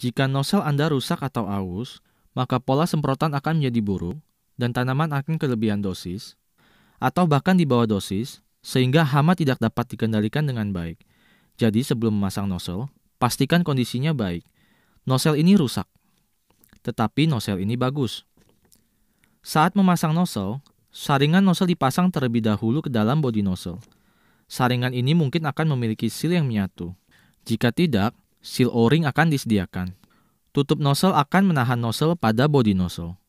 Jika nosel Anda rusak atau aus, maka pola semprotan akan menjadi buruk dan tanaman akan kelebihan dosis atau bahkan di bawah dosis sehingga hama tidak dapat dikendalikan dengan baik. Jadi sebelum memasang nosel, pastikan kondisinya baik. Nosel ini rusak. Tetapi nosel ini bagus. Saat memasang nosel, saringan nosel dipasang terlebih dahulu ke dalam bodi nosel. Saringan ini mungkin akan memiliki seal yang menyatu. Jika tidak, Seal O-ring akan disediakan. Tutup nozzle akan menahan nozzle pada body nozzle.